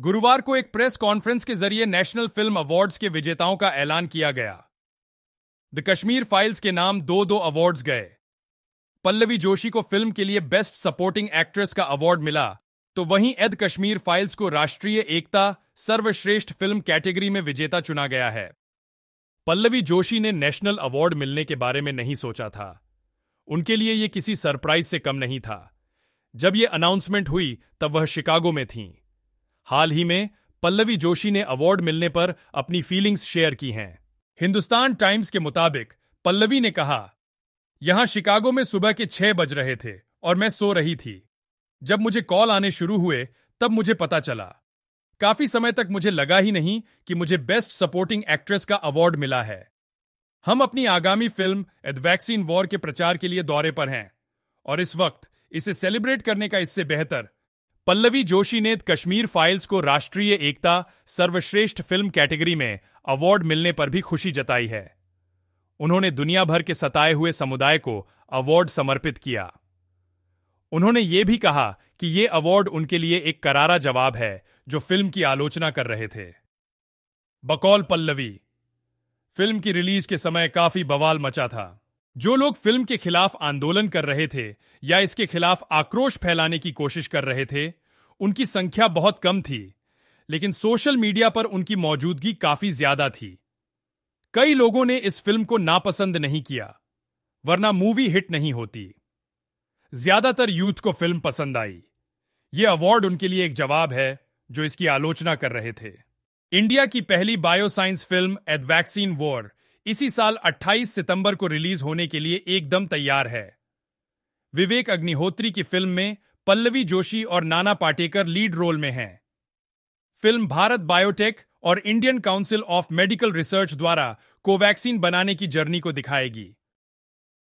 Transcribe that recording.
गुरुवार को एक प्रेस कॉन्फ्रेंस के जरिए नेशनल फिल्म अवार्ड्स के विजेताओं का ऐलान किया गया द कश्मीर फाइल्स के नाम दो दो अवार्ड्स गए पल्लवी जोशी को फिल्म के लिए बेस्ट सपोर्टिंग एक्ट्रेस का अवार्ड मिला तो वहीं एद कश्मीर फाइल्स को राष्ट्रीय एकता सर्वश्रेष्ठ फिल्म कैटेगरी में विजेता चुना गया है पल्लवी जोशी ने नेशनल अवार्ड मिलने के बारे में नहीं सोचा था उनके लिए यह किसी सरप्राइज से कम नहीं था जब यह अनाउंसमेंट हुई तब वह शिकागो में थीं हाल ही में पल्लवी जोशी ने अवार्ड मिलने पर अपनी फीलिंग्स शेयर की हैं हिंदुस्तान टाइम्स के मुताबिक पल्लवी ने कहा यहां शिकागो में सुबह के छह बज रहे थे और मैं सो रही थी जब मुझे कॉल आने शुरू हुए तब मुझे पता चला काफी समय तक मुझे लगा ही नहीं कि मुझे बेस्ट सपोर्टिंग एक्ट्रेस का अवार्ड मिला है हम अपनी आगामी फिल्म एद वैक्सीन वॉर के प्रचार के लिए दौरे पर हैं और इस वक्त इसे सेलिब्रेट करने का इससे बेहतर पल्लवी जोशी ने कश्मीर फाइल्स को राष्ट्रीय एकता सर्वश्रेष्ठ फिल्म कैटेगरी में अवार्ड मिलने पर भी खुशी जताई है उन्होंने दुनिया भर के सताए हुए समुदाय को अवार्ड समर्पित किया उन्होंने ये भी कहा कि ये अवार्ड उनके लिए एक करारा जवाब है जो फिल्म की आलोचना कर रहे थे बकौल पल्लवी फिल्म की रिलीज के समय काफी बवाल मचा था जो लोग फिल्म के खिलाफ आंदोलन कर रहे थे या इसके खिलाफ आक्रोश फैलाने की कोशिश कर रहे थे उनकी संख्या बहुत कम थी लेकिन सोशल मीडिया पर उनकी मौजूदगी काफी ज्यादा थी कई लोगों ने इस फिल्म को नापसंद नहीं किया वरना मूवी हिट नहीं होती ज्यादातर यूथ को फिल्म पसंद आई यह अवार्ड उनके लिए एक जवाब है जो इसकी आलोचना कर रहे थे इंडिया की पहली bioscience film the vaccine war इसी साल 28 सितंबर को रिलीज होने के लिए एकदम तैयार है विवेक अग्निहोत्री की फिल्म में पल्लवी जोशी और नाना पाटेकर लीड रोल में हैं फिल्म भारत बायोटेक और Indian council of medical research द्वारा कोवैक्सीन बनाने की जर्नी को दिखाएगी